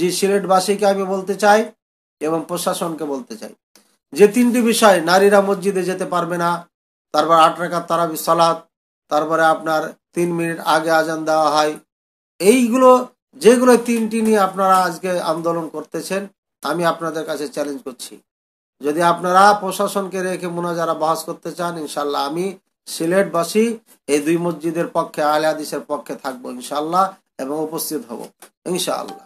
জি সিলেটবাসীকে আমি বলতে চাই এবং প্রশাসনকে বলতে চাই যে তিনটি বিষয় নারীরা মসজিদে যেতে পারবে না তারপর আট রেখার তারাবি সালাত তারপরে আপনার তিন মিনিট আগে আজান দেওয়া হয় এইগুলো যেগুলো তিনটি নিয়ে আপনারা আজকে আন্দোলন করতেছেন আমি আপনাদের কাছে চ্যালেঞ্জ করছি যদি আপনারা প্রশাসনকে রেখে মোনাজারা বহাস করতে চান ইনশাল্লাহ আমি সিলেটবাসী এই দুই মসজিদের পক্ষে আলে হাদিসের পক্ষে থাকবো ইনশাল্লাহ এবং উপস্থিত হব ইনশাআল্লাহ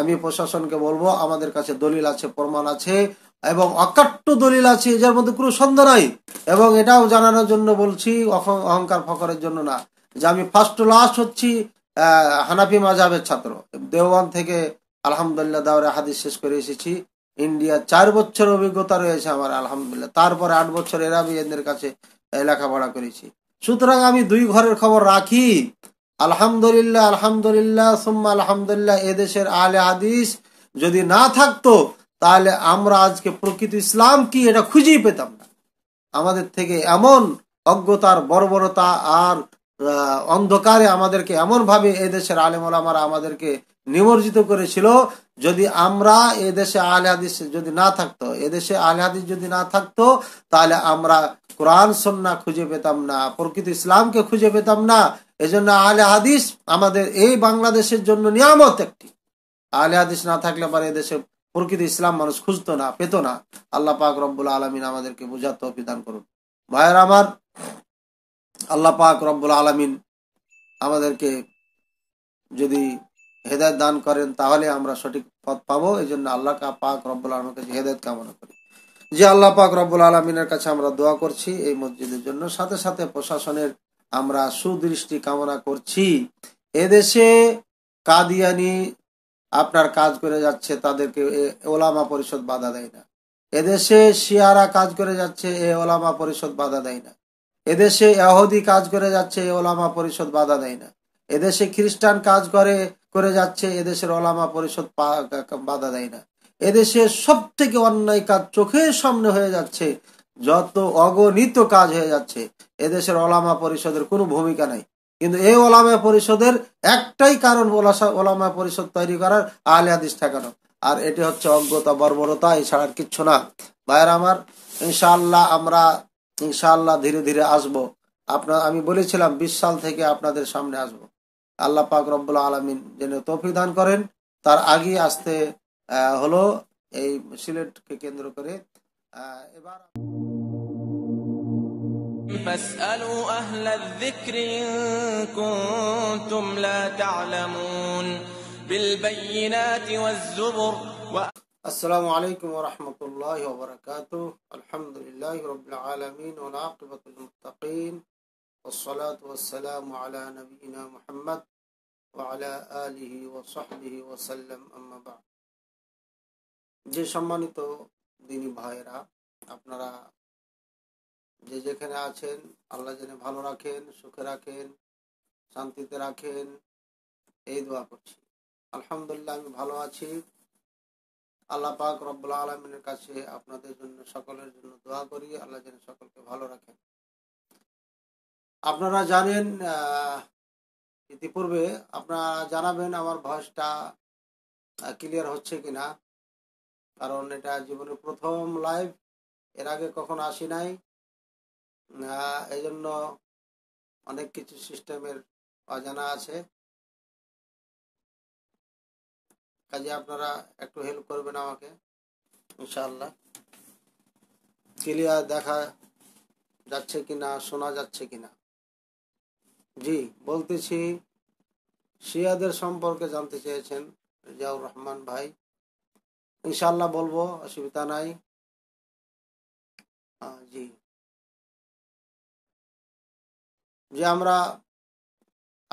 আমি প্রশাসনকে বলবো আমাদের কাছে দলিল আছে প্রমাণ আছে এবং অকাট্য দলিল আছে যার মধ্যে কোনো সন্দেহ নাই এবং এটাও জানানোর জন্য বলছি অহংকার ফকরের জন্য না যে আমি ফার্স্ট টু লাস্ট হচ্ছি হানাফি মাজাবের ছাত্র দেওয়ান থেকে আলহামদুলিল্লাহ দাওরে হাদিস শেষ করে এসেছি ইন্ডিয়া চার বছর অভিজ্ঞতা রয়েছে আমার আলহামদুলিল্লাহ তারপরে আট বছর এরা এদের কাছে লেখাপড়া করেছি সুতরাং আমি দুই ঘরের খবর রাখি আলহামদুলিল্লাহ আলহামদুলিল্লাহ সুম্মা আলহামদুলিল্লাহ এদেশের আহলে হাদিস যদি না থাকতো তাহলে আমরা আজকে প্রকৃত ইসলাম কি এটা খুঁজেই পেতাম না আমাদের থেকে এমন অজ্ঞতার বর্বরতা আর অন্ধকারে আমাদেরকে এমনভাবে এদেশের আলেমলামারা আমাদেরকে নিমজ্জিত করেছিল যদি আমরা এদেশে আহলে যদি না থাকতো এদেশে আলহাদিস যদি না থাকতো তাহলে আমরা কোরআন সন্না খুঁজে পেতাম না প্রকৃত ইসলামকে খুঁজে পেতাম না এজন্য আলে হাদিস আমাদের এই বাংলাদেশের জন্য নিয়ামত একটি আলে হাদিস না থাকলে পারে দেশে প্রকৃতি ইসলাম মানুষ খুঁজতো না পেত না আল্লাহ পাক রব্বুল আলমিন আমাদেরকে বুঝার তৌফিদান করুন ভাইয়ের আমার আল্লাহ পাক রব্বুল আলমিন আমাদেরকে যদি হেদায়ত দান করেন তাহলে আমরা সঠিক পথ পাবো এই জন্য আল্লাহ পাক রব্বুল আলমের কাছে হেদায়ত কামনা করি যে আল্লাহ পাক রব্বুল আলমিনের কাছে আমরা দোয়া করছি এই মসজিদের জন্য সাথে সাথে প্রশাসনের আমরা সুদৃষ্টি কামনা করছি এদেশে কাদিয়ানি আপনার কাজ করে যাচ্ছে তাদেরকে ওলামা পরিষদ বাধা দেয় না এদেশে শিয়ারা কাজ করে যাচ্ছে এ ওলামা পরিষদ বাধা দেয় না এদেশে এহদি কাজ করে যাচ্ছে এ ওলামা পরিষদ বাধা দেয় না এদেশে খ্রিস্টান কাজ করে করে যাচ্ছে এদেশের ওলামা পরিষদ বাধা দেয় না এদেশে সব থেকে অন্যায় কাজ চোখের সামনে হয়ে যাচ্ছে যত অগণিত কাজ হয়ে যাচ্ছে এদেশের ওলামা পরিষদের কোনো ভূমিকা নাই কিন্তু এই ওলামা পরিষদের একটাই কারণ ওলামা পরিষদ তৈরি করার আহলে হাদিস ঠেকানো আর এটি হচ্ছে অজ্ঞতা বর্বরতা এছাড়া আর কিচ্ছু না ভাইয়ের আমার ইনশাল্লাহ আমরা ইনশাআল্লাহ ধীরে ধীরে আসবো আপনার আমি বলেছিলাম বিশ সাল থেকে আপনাদের সামনে আসব আল্লাহ পাক রব্বুল আলমিন যেন তফি দান করেন তার আগে আসতে হলো এই সিলেটকে কেন্দ্র করে এবার فاسألوا أهل الذكر إن كنتم لا تعلمون بالبينات والزبر و... السلام عليكم ورحمة الله وبركاته الحمد لله رب العالمين والعاقبة للمتقين والصلاة والسلام على نبينا محمد وعلى آله وصحبه وسلم أما بعد যে সম্মানিত দিনী ভাইরা আপনারা যে যেখানে আছেন আল্লাহ যেন ভালো রাখেন সুখে রাখেন শান্তিতে রাখেন এই দোয়া করছি আলহামদুলিল্লাহ আমি ভালো আছি আল্লাহ পাক রব্বুল্লা আলমিনের কাছে আপনাদের জন্য সকলের জন্য দোয়া করি আল্লাহ যেন সকলকে ভালো রাখেন আপনারা জানেন ইতিপূর্বে আপনারা জানাবেন আমার ভয়েসটা ক্লিয়ার হচ্ছে কিনা কারণ এটা জীবনের প্রথম লাইভ এর আগে কখন আসি নাই এজন্য অনেক কিছু সিস্টেমের অজানা আছে কাজে আপনারা একটু হেল্প করবেন আমাকে ইনশাল্লাহ ক্লিয়ার দেখা যাচ্ছে কিনা শোনা যাচ্ছে কিনা জি বলতেছি শিয়াদের সম্পর্কে জানতে চেয়েছেন রিজাউর রহমান ভাই ইনশাল্লাহ বলবো অসুবিধা নাই জি যে আমরা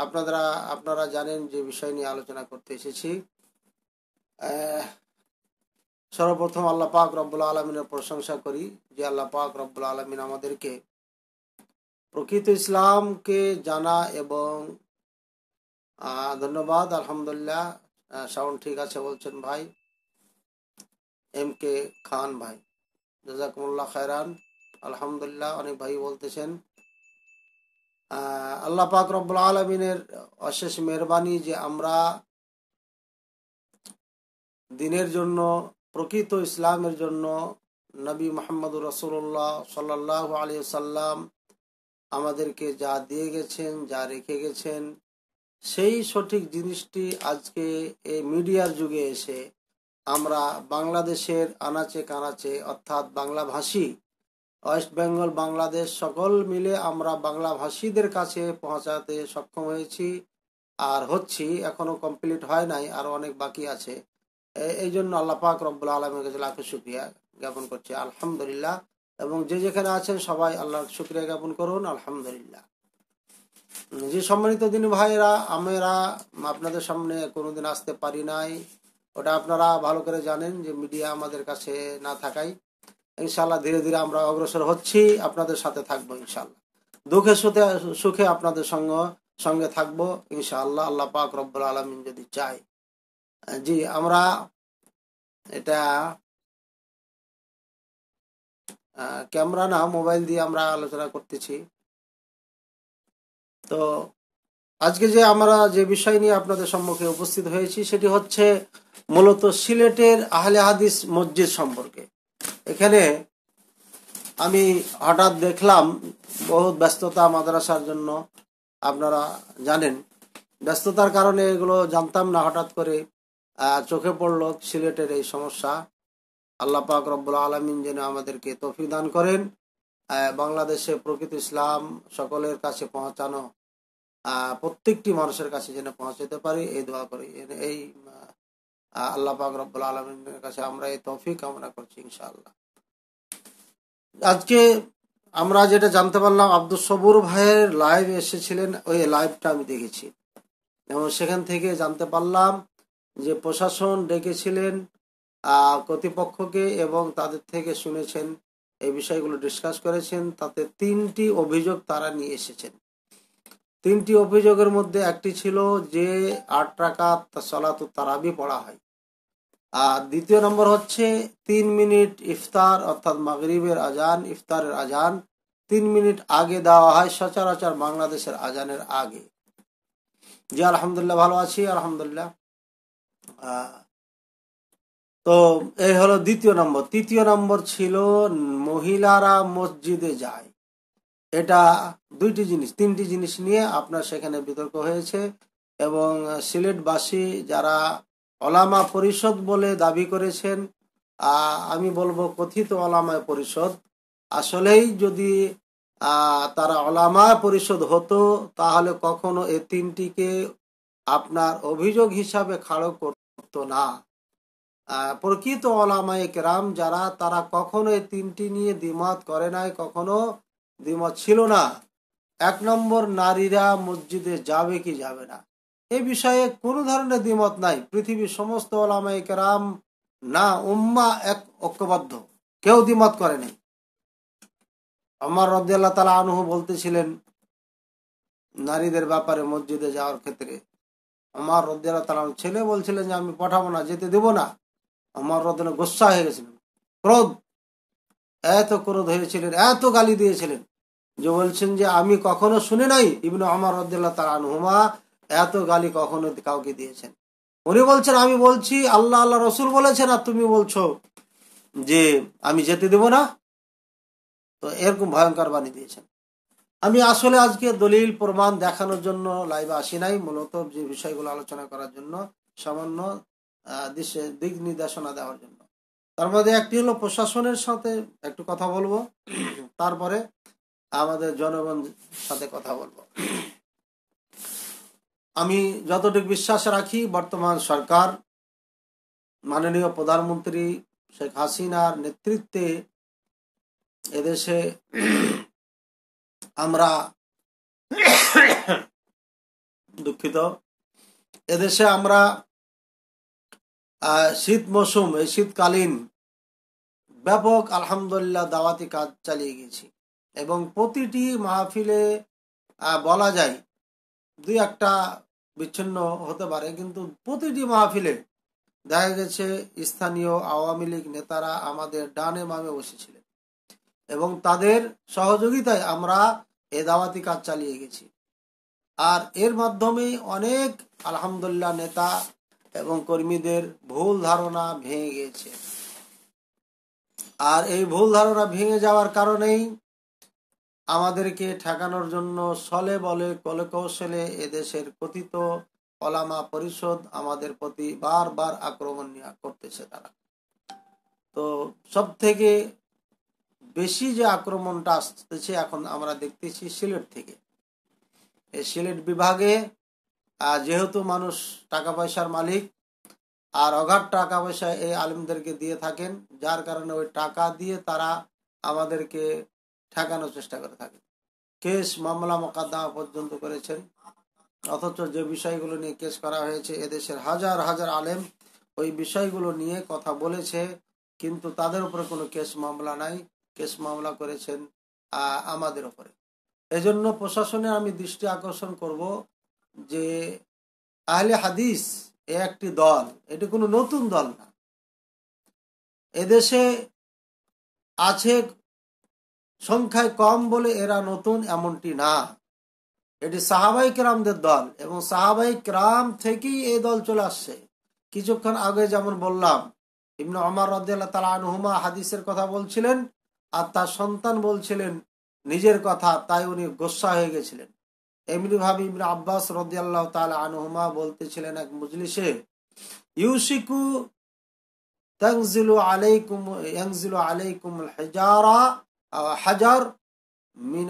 আপনারা আপনারা জানেন যে বিষয় নিয়ে আলোচনা করতে এসেছি সর্বপ্রথম আল্লাহ পাক রব্বুল আলমিনের প্রশংসা করি যে আল্লাহ পাক রব্বুল আলমিন আমাদেরকে প্রকৃত ইসলামকে জানা এবং ধন্যবাদ আলহামদুলিল্লাহ সাউন্ড ঠিক আছে বলছেন ভাই এম কে খান ভাই জাজাকুমুল্লাহ খায়রান আলহামদুলিল্লাহ অনেক ভাই বলতেছেন আল্লাহ পাক রব্বুল আলমিনের অশেষ মেহরবানি যে আমরা দিনের জন্য প্রকৃত ইসলামের জন্য নবী মোহাম্মদ রসুল্লাহ সাল্লাহ আলী সাল্লাম আমাদেরকে যা দিয়ে গেছেন যা রেখে গেছেন সেই সঠিক জিনিসটি আজকে এই মিডিয়ার যুগে এসে আমরা বাংলাদেশের আনাচে কানাচে অর্থাৎ বাংলাভাষী ওয়েস্ট বেঙ্গল বাংলাদেশ সকল মিলে আমরা বাংলা ভাষীদের কাছে পৌঁছাতে সক্ষম হয়েছি আর হচ্ছি এখনো কমপ্লিট হয় নাই আর অনেক বাকি আছে এই জন্য আল্লাপাক রব্বুল আলমের কাছে লাখো শুক্রিয়া জ্ঞাপন করছি আলহামদুলিল্লাহ এবং যে যেখানে আছেন সবাই আল্লাহর শুক্রিয়া জ্ঞাপন করুন আলহামদুলিল্লাহ যে সম্মানিত দিন ভাইয়েরা আমরা আপনাদের সামনে কোনোদিন আসতে পারি নাই ওটা আপনারা ভালো করে জানেন যে মিডিয়া আমাদের কাছে না থাকায় ইনশাল্লাহ ধীরে ধীরে আমরা অগ্রসর হচ্ছি আপনাদের সাথে থাকবো ইনশাল্লাহ দুঃখে সুখে সুখে আপনাদের সঙ্গে সঙ্গে থাকবো ইনশাল্লাহ আল্লাহ পাক রব্বুল আলমিন যদি চাই জি আমরা এটা ক্যামেরা না মোবাইল দিয়ে আমরা আলোচনা করতেছি তো আজকে যে আমরা যে বিষয় নিয়ে আপনাদের সম্মুখে উপস্থিত হয়েছি সেটি হচ্ছে মূলত সিলেটের আহলে হাদিস মসজিদ সম্পর্কে এখানে আমি হঠাৎ দেখলাম বহুত ব্যস্ততা মাদ্রাসার জন্য আপনারা জানেন ব্যস্ততার কারণে এগুলো জানতাম না হঠাৎ করে চোখে পড়লো সিলেটের এই সমস্যা আল্লাহ পাক রব্বুল আলমিন যেন আমাদেরকে তফি দান করেন বাংলাদেশে প্রকৃত ইসলাম সকলের কাছে পৌঁছানো প্রত্যেকটি মানুষের কাছে যেন পৌঁছাতে পারি এই দোয়া করি এই আল্লাহ পাক রব্বুল আলমিনের কাছে আমরা এই তৌফিক কামনা করছি ইনশাআল্লাহ আজকে আমরা যেটা জানতে পারলাম আব্দুল সবুর ভাইয়ের লাইভ এসেছিলেন ওই লাইভটা আমি দেখেছি এবং সেখান থেকে জানতে পারলাম যে প্রশাসন ডেকেছিলেন কর্তৃপক্ষকে এবং তাদের থেকে শুনেছেন এই বিষয়গুলো ডিসকাস করেছেন তাতে তিনটি অভিযোগ তারা নিয়ে এসেছেন তিনটি অভিযোগের মধ্যে একটি ছিল যে আট টাকা সলাতু তারাবি পড়া হয় আর দ্বিতীয় নম্বর হচ্ছে তিন মিনিট ইফতার অর্থাৎ মাগরিবের আজান ইফতারের আজান তিন মিনিট আগে দেওয়া হয় সচরাচর বাংলাদেশের আজানের আগে জি আলহামদুলিল্লাহ ভালো আছি আলহামদুলিল্লাহ তো এই হলো দ্বিতীয় নম্বর তৃতীয় নম্বর ছিল মহিলারা মসজিদে যায় এটা দুইটি জিনিস তিনটি জিনিস নিয়ে আপনার সেখানে বিতর্ক হয়েছে এবং সিলেটবাসী যারা অলামা পরিষদ বলে দাবি করেছেন আমি বলবো কথিত অলামা পরিষদ আসলেই যদি তারা অলামা পরিষদ হতো তাহলে কখনো এ তিনটিকে আপনার অভিযোগ হিসাবে খাড়ো করতো না প্রকৃত অলামায়ক রাম যারা তারা কখনো এই তিনটি নিয়ে দ্বিমত করে নাই কখনো দ্বিমত ছিল না এক নম্বর নারীরা মসজিদে যাবে কি যাবে না এ বিষয়ে কোনো ধরনের দ্বিমত নাই পৃথিবীর সমস্ত রাম না উম্মা এক ঐক্যবদ্ধ কেউ দ্বিমত করে নাই আমার রদ্দাল্লা তালা আনহু বলতেছিলেন নারীদের ব্যাপারে মসজিদে যাওয়ার ক্ষেত্রে আমার রদ্দাল্লা তালা ছেলে বলছিলেন যে আমি পাঠাবো না যেতে দেব না আমার রদনে গোসা হয়ে গেছিলেন ক্রোধ এত ক্রোধ হয়েছিলেন এত গালি দিয়েছিলেন যে বলছেন যে আমি কখনো শুনে নাই ইবনু আমার রদ্দুল্লাহ তার আনহুমা এত গালি কখনো কাউকে দিয়েছেন উনি বলছেন আমি বলছি আল্লাহ আল্লাহ রসুল বলেছেন আর তুমি বলছো যে আমি যেতে দেব না তো এরকম ভয়ঙ্কর বাণী দিয়েছেন আমি আসলে আজকে দলিল প্রমাণ দেখানোর জন্য লাইভে আসি নাই মূলত যে বিষয়গুলো আলোচনা করার জন্য সামান্য দিক নির্দেশনা দেওয়ার জন্য তার মধ্যে একটি হলো প্রশাসনের সাথে একটু কথা বলবো তারপরে আমাদের জনগণ সাথে কথা বলবো আমি যতটুকু বিশ্বাস রাখি বর্তমান সরকার মাননীয় প্রধানমন্ত্রী শেখ হাসিনার নেতৃত্বে এদেশে আমরা দুঃখিত এদেশে আমরা শীত মৌসুম এই শীতকালীন ব্যাপক আলহামদুলিল্লাহ দাওয়াতি কাজ চালিয়ে গেছি এবং প্রতিটি মাহফিলে বলা যায় দুই একটা বিচ্ছিন্ন হতে পারে কিন্তু প্রতিটি মাহফিলে দেখা গেছে স্থানীয় আওয়ামী লীগ নেতারা আমাদের ডানে মামে বসেছিলেন এবং তাদের সহযোগিতায় আমরা এ দাওয়াতি কাজ চালিয়ে গেছি আর এর মাধ্যমে অনেক আলহামদুলিল্লাহ নেতা এবং কর্মীদের ভুল ধারণা ভেঙে গিয়েছে আর এই ভুল ধারণা ভেঙে যাওয়ার কারণেই আমাদেরকে ঠেকানোর জন্য সলে বলে কলকৌশলে এদেশের কথিত অলামা পরিষদ আমাদের প্রতি বারবার আক্রমণ করতেছে তারা তো সব থেকে বেশি যে আক্রমণটা আসতেছে এখন আমরা দেখতেছি সিলেট থেকে এই সিলেট বিভাগে যেহেতু মানুষ টাকা পয়সার মালিক আর অঘাত টাকা পয়সা এই আলিমদেরকে দিয়ে থাকেন যার কারণে ওই টাকা দিয়ে তারা আমাদেরকে ঠেকানোর চেষ্টা করে থাকে কেস মামলা মোকাদ্দা পর্যন্ত করেছেন অথচ যে বিষয়গুলো নিয়ে কেস করা হয়েছে এদেশের হাজার হাজার আলেম ওই বিষয়গুলো নিয়ে কথা বলেছে কিন্তু তাদের উপরে কোনো কেস মামলা নাই কেস মামলা করেছেন আমাদের উপরে এজন্য প্রশাসনে আমি দৃষ্টি আকর্ষণ করব যে আহলে হাদিস এ একটি দল এটি কোনো নতুন দল না এদেশে আছে সংখ্যায় কম বলে এরা নতুন এমনটি না এটি সাহাবাই কেরামদের দল এবং সাহাবাই ক্রাম থেকেই এই দল চলে আসছে কিছুক্ষণ আগে যেমন বললাম ইবনু আমার রদ্দাল্লাহ তালা আনহুমা হাদিসের কথা বলছিলেন আর তার সন্তান বলছিলেন নিজের কথা তাই উনি গোসা হয়ে গেছিলেন এমনিভাবে ইবনু আব্বাস রদিয়াল্লাহ তালা আনহুমা বলতেছিলেন এক মজলিসে ইউসিকু তংজিলু আলাইকুম ইয়াংজিলু আলাইকুম হেজারা أو حجر من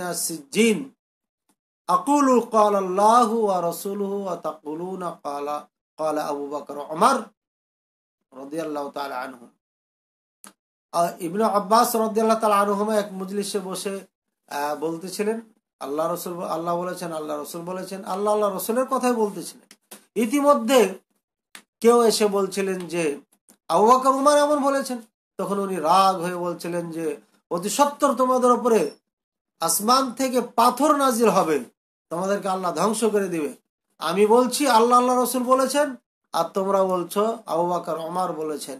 কাল আল্লাহ قال الله ورسوله وتقولون قال قال أبو بكر عمر رضي الله تعالى عنهم ইবনু আব্বাস রদ্দাল্লাহ তাল আনহুমা এক মজলিসে বসে বলতেছিলেন আল্লাহ রসুল আল্লাহ বলেছেন আল্লাহ রসুল বলেছেন আল্লাহ আল্লাহ রসুলের কথাই বলতেছিলেন ইতিমধ্যে কেউ এসে বলছিলেন যে আবু বকর উমার এমন বলেছেন তখন উনি রাগ হয়ে বলছিলেন যে অতি সত্তর তোমাদের ওপরে আসমান থেকে পাথর নাজির হবে তোমাদেরকে আল্লাহ ধ্বংস করে দিবে আমি বলছি আল্লাহ আল্লাহ রসুল বলেছেন আর তোমরা বলছো আবু বাকর অমার বলেছেন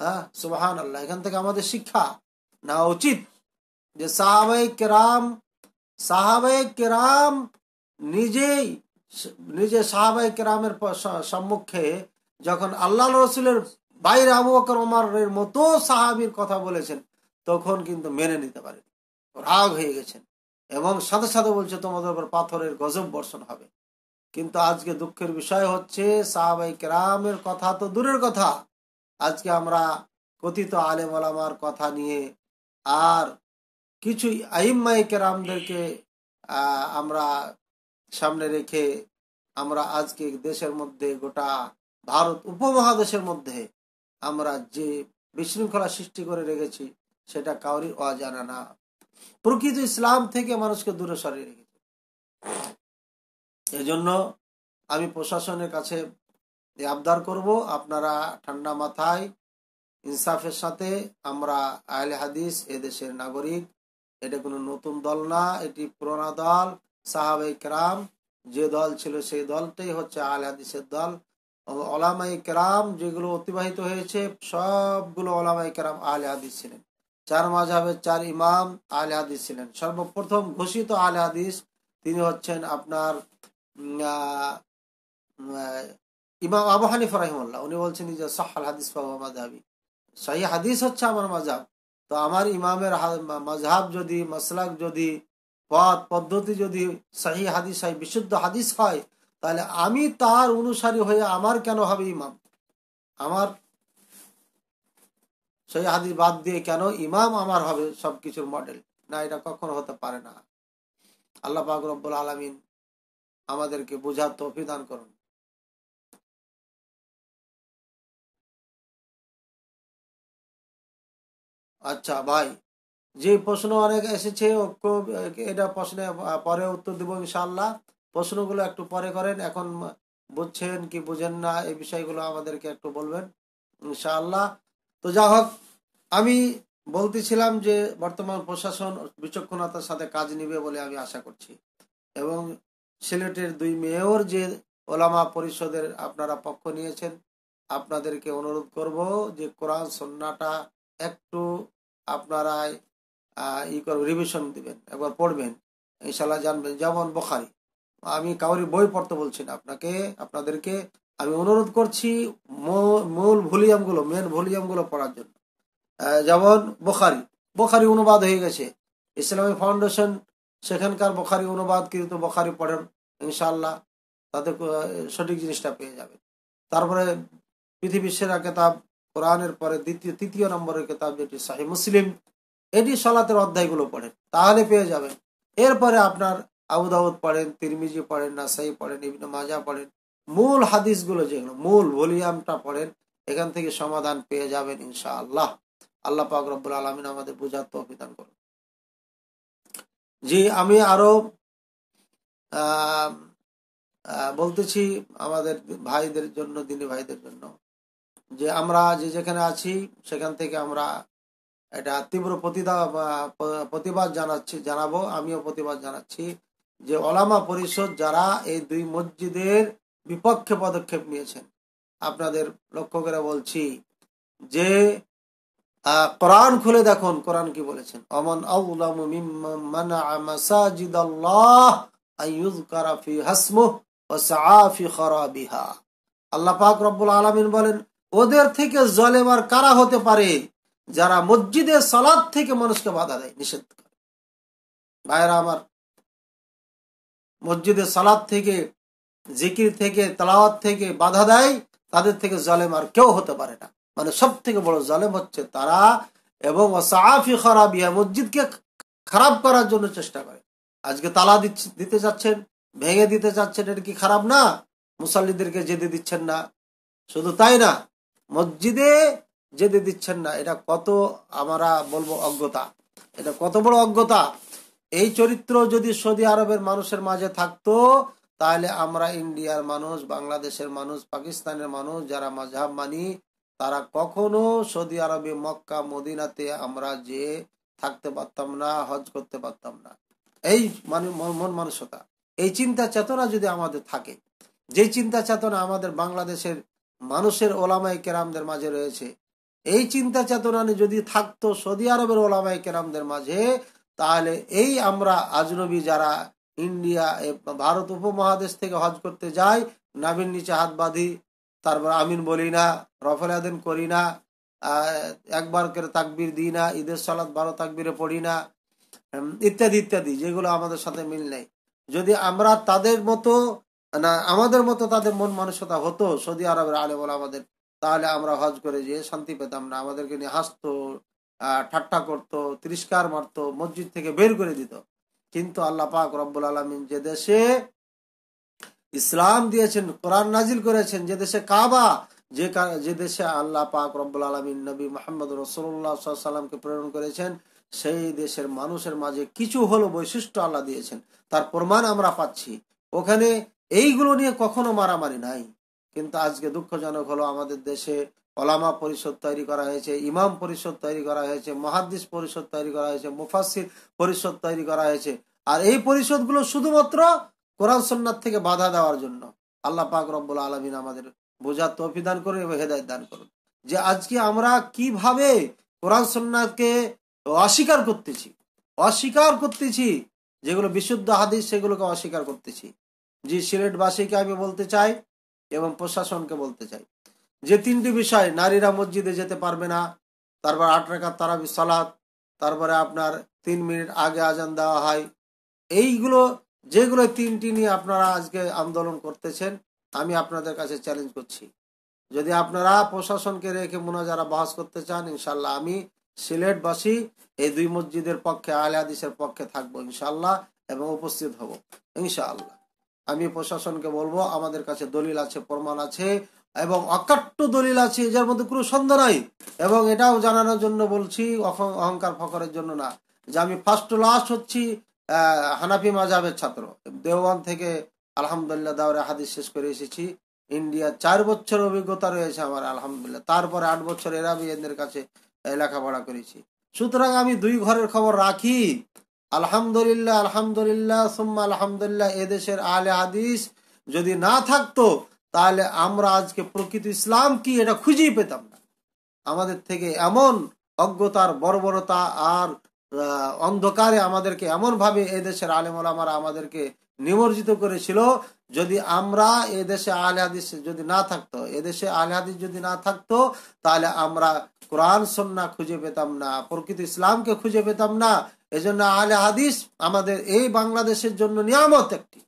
হ্যাঁ সুবাহান আল্লাহ এখান থেকে আমাদের শিক্ষা নেওয়া উচিত যে সাহাবাই কেরাম সাহাবাই কেরাম নিজেই নিজে সাহাবাই কেরামের সম্মুখে যখন আল্লাহ রসুলের বাইরে আবু বাকর ওমারের মতো সাহাবির কথা বলেছেন তখন কিন্তু মেনে নিতে পারেনি রাগ হয়ে গেছেন এবং সাথে সাথে বলছে তোমাদের উপর পাথরের গজব বর্ষণ হবে কিন্তু আজকে দুঃখের বিষয় হচ্ছে সাহাবাই কেরামের কথা তো দূরের কথা আজকে আমরা কথিত আলেম আলামার কথা নিয়ে আর কিছু আহিম্মাই কেরামদেরকে আমরা সামনে রেখে আমরা আজকে দেশের মধ্যে গোটা ভারত উপমহাদেশের মধ্যে আমরা যে বিশৃঙ্খলা সৃষ্টি করে রেখেছি সেটা কাউরি অজানা না প্রকৃত ইসলাম থেকে মানুষকে দূরে সরিয়ে রেখেছে এজন্য আমি প্রশাসনের কাছে আবদার করব আপনারা ঠান্ডা মাথায় ইনসাফের সাথে আমরা আহলে হাদিস এদেশের নাগরিক এটা কোনো নতুন দল না এটি পুরোনা দল সাহাবে কেরাম যে দল ছিল সেই দলটাই হচ্ছে আল হাদিসের দল ওলামাই কেরাম যেগুলো অতিবাহিত হয়েছে সবগুলো ওলামাই কেরাম আহলে হাদিস ছিলেন চার মাঝাবের চার ইমাম আলে হাদিস ছিলেন সর্বপ্রথম ঘোষিত আলে হাদিস তিনি হচ্ছেন আপনার ইমাম আবু হানিফ রাহিমুল্লাহ উনি বলছেন যে সাহাল হাদিস মাঝাবি সাহি হাদিস হচ্ছে আমার মাঝাব তো আমার ইমামের মাঝাব যদি মাসলাক যদি পথ পদ্ধতি যদি সাহি হাদিস হয় বিশুদ্ধ হাদিস হয় তাহলে আমি তার অনুসারী হয়ে আমার কেন হবে ইমাম আমার সেই হাদিস বাদ দিয়ে কেন ইমাম আমার হবে সব কিছুর মডেল না এটা কখনো হতে পারে না আল্লাহ পাক রব্বুল আলমিন আমাদেরকে বোঝার তফিদান করুন আচ্ছা ভাই যে প্রশ্ন অনেক এসেছে এটা প্রশ্নে পরে উত্তর দেবো ইনশাল্লাহ প্রশ্নগুলো একটু পরে করেন এখন বুঝছেন কি বুঝেন না এই বিষয়গুলো আমাদেরকে একটু বলবেন ইনশাআল্লাহ তো যা হোক আমি বলতেছিলাম যে বর্তমান প্রশাসন বিচক্ষণতার সাথে কাজ নিবে বলে আমি আশা করছি এবং সিলেটের দুই মেয়র যে ওলামা পরিষদের আপনারা পক্ষ নিয়েছেন আপনাদেরকে অনুরোধ করব যে কোরআন সন্নাটা একটু আপনারা ই করব রিভিশন দিবেন একবার পড়বেন ইনশাল্লাহ জানবেন যেমন বোখারি আমি কাউরি বই পড়তে বলছি না আপনাকে আপনাদেরকে আমি অনুরোধ করছি মূল ভলিউমগুলো মেন ভলিউমগুলো পড়ার জন্য যেমন বোখারি বোখারি অনুবাদ হয়ে গেছে ইসলামী ফাউন্ডেশন সেখানকার বোখারি অনুবাদ কিন্তু বোখারি পড়েন ইনশাল্লাহ তাতে সঠিক জিনিসটা পেয়ে যাবেন তারপরে পৃথিবীর সেরা কেতাব কোরআনের পরে দ্বিতীয় তৃতীয় নম্বরের কেতাব যেটি শাহি মুসলিম এটি সলাতের অধ্যায়গুলো পড়েন তাহলে পেয়ে যাবেন এরপরে আপনার আবুদাউদ পড়েন তিরমিজি পড়েন নাসাই পড়েন ইবিন মাজা পড়েন মূল হাদিসগুলো যেগুলো মূল ভলিউমটা পড়েন এখান থেকে সমাধান পেয়ে যাবেন ইনশা আল্লাহ আল্লাহ পাক রব্বুল আলমিন আমাদের তো অভিধান করুন জি আমি আরো বলতেছি আমাদের ভাইদের জন্য দিনে ভাইদের জন্য যে আমরা যে যেখানে আছি সেখান থেকে আমরা এটা তীব্র প্রতিদা প্রতিবাদ জানাচ্ছি জানাবো আমিও প্রতিবাদ জানাচ্ছি যে ওলামা পরিষদ যারা এই দুই মসজিদের বিপক্ষে পদক্ষেপ নিয়েছেন আপনাদের লক্ষ্য করে বলছি যে কোরআন খুলে দেখুন কোরআন কি বলেছেন অমন আল্লাহ পাক রব্বুল আলমিন বলেন ওদের থেকে জলেমার কারা হতে পারে যারা মসজিদের সালাদ থেকে মানুষকে বাধা দেয় নিষেধ করে ভাইরা আমার মসজিদের সালাদ থেকে জিকির থেকে তালাওয়াত থেকে বাধা দেয় তাদের থেকে জালেম আর কেউ হতে পারে না মানে সব থেকে বড় জালেম হচ্ছে তারা এবং সাফি খারাপ ইয়া মসজিদকে খারাপ করার জন্য চেষ্টা করে আজকে তালা দিতে চাচ্ছেন ভেঙে দিতে চাচ্ছেন এটা কি খারাপ না মুসল্লিদেরকে যেতে দিচ্ছেন না শুধু তাই না মসজিদে যেতে দিচ্ছেন না এটা কত আমরা বলবো অজ্ঞতা এটা কত বড় অজ্ঞতা এই চরিত্র যদি সৌদি আরবের মানুষের মাঝে থাকতো তাহলে আমরা ইন্ডিয়ার মানুষ বাংলাদেশের মানুষ পাকিস্তানের মানুষ যারা মাঝাব মানি তারা কখনো সৌদি আরবে মক্কা মদিনাতে আমরা যে থাকতে পারতাম না হজ করতে পারতাম না এই মানে মন মানসতা এই চিন্তা চেতনা যদি আমাদের থাকে যে চিন্তা চেতনা আমাদের বাংলাদেশের মানুষের ওলামাই কেরামদের মাঝে রয়েছে এই চিন্তা চেতনা যদি থাকতো সৌদি আরবের ওলামাই কেরামদের মাঝে তাহলে এই আমরা আজনবী যারা ইন্ডিয়া ভারত উপমহাদেশ থেকে হজ করতে যাই নাভির নিচে হাত বাঁধি তারপর আমিন বলি না রফেল আদিন করি না একবার করে তাকবির দিই না ঈদের সালাদ বারো তাকবিরে পড়ি না ইত্যাদি ইত্যাদি যেগুলো আমাদের সাথে মিল নেই যদি আমরা তাদের মতো না আমাদের মতো তাদের মন মানসতা হতো সৌদি আরবের আলে বলে আমাদের তাহলে আমরা হজ করে যেয়ে শান্তি পেতাম না আমাদেরকে নিয়ে হাসতো ঠাট্টা করতো তিরস্কার মারতো মসজিদ থেকে বের করে দিত কিন্তু আল্লাহ পাক রব্বুল আলমিন যে দেশে ইসলাম দিয়েছেন কোরআন নাজিল করেছেন যে দেশে কাবা যে যে দেশে আল্লাহ পাক রব্বুল আলমিন নবী মোহাম্মদ রসুল্লাহামকে প্রেরণ করেছেন সেই দেশের মানুষের মাঝে কিছু হলো বৈশিষ্ট্য আল্লাহ দিয়েছেন তার প্রমাণ আমরা পাচ্ছি ওখানে এইগুলো নিয়ে কখনো মারামারি নাই কিন্তু আজকে দুঃখজনক হলো আমাদের দেশে ওলামা পরিষদ তৈরি করা হয়েছে ইমাম পরিষদ তৈরি করা হয়েছে মহাদ্দিস পরিষদ তৈরি করা হয়েছে মুফাসির পরিষদ তৈরি করা হয়েছে আর এই পরিষদগুলো শুধুমাত্র কোরআন সন্ন্যাত থেকে বাধা দেওয়ার জন্য আল্লাহ পাক রব্বুল আলমিন আমাদের বোঝার দান করুন এবং হেদায়ত দান করুন যে আজকে আমরা কিভাবে কোরআন সন্ন্যাতকে অস্বীকার করতেছি অস্বীকার করতেছি যেগুলো বিশুদ্ধ হাদিস সেগুলোকে অস্বীকার করতেছি জি সিলেটবাসীকে আমি বলতে চাই এবং প্রশাসনকে বলতে চাই যে তিনটি বিষয় নারীরা মসজিদে যেতে পারবে না তারপর আট রেখার তারাবি সালাত তারপরে আপনার তিন মিনিট আগে আজান দেওয়া হয় এইগুলো যেগুলো তিনটি নিয়ে আপনারা আজকে আন্দোলন করতেছেন আমি আপনাদের কাছে চ্যালেঞ্জ করছি যদি আপনারা প্রশাসনকে রেখে মোনাজারা বহাস করতে চান ইনশাল্লাহ আমি সিলেটবাসী এই দুই মসজিদের পক্ষে আলে আদিসের পক্ষে থাকবো ইনশাল্লাহ এবং উপস্থিত হব ইনশাআল্লাহ আমি প্রশাসনকে বলবো আমাদের কাছে দলিল আছে প্রমাণ আছে এবং অকাট্য দলিল আছে যার মধ্যে কোনো সন্দেহ নাই এবং এটাও জানানোর জন্য বলছি অহংকার ফকরের জন্য না যে আমি ফার্স্ট টু লাস্ট হচ্ছি হানাফি মাজাবের ছাত্র দেওয়ান থেকে আলহামদুলিল্লাহ দাওরে হাদিস শেষ করে এসেছি ইন্ডিয়া চার বছর অভিজ্ঞতা রয়েছে আমার আলহামদুলিল্লাহ তারপরে আট বছর এরা এদের কাছে লেখাপড়া করেছি সুতরাং আমি দুই ঘরের খবর রাখি আলহামদুলিল্লাহ আলহামদুলিল্লাহ সুম্মা আলহামদুলিল্লাহ এদেশের আলে হাদিস যদি না থাকতো তাহলে আমরা আজকে প্রকৃত ইসলাম কি এটা খুঁজেই পেতাম না আমাদের থেকে এমন অজ্ঞতার বর্বরতা আর অন্ধকারে আমাদেরকে এমনভাবে এদেশের আলেমলামারা আমাদেরকে নিমজ্জিত করেছিল যদি আমরা এদেশে আলে হাদিস যদি না থাকতো এদেশে আলে হাদিস যদি না থাকতো তাহলে আমরা কোরআন সন্না খুঁজে পেতাম না প্রকৃত ইসলামকে খুঁজে পেতাম না এজন্য আলে হাদিস আমাদের এই বাংলাদেশের জন্য নিয়ামত একটি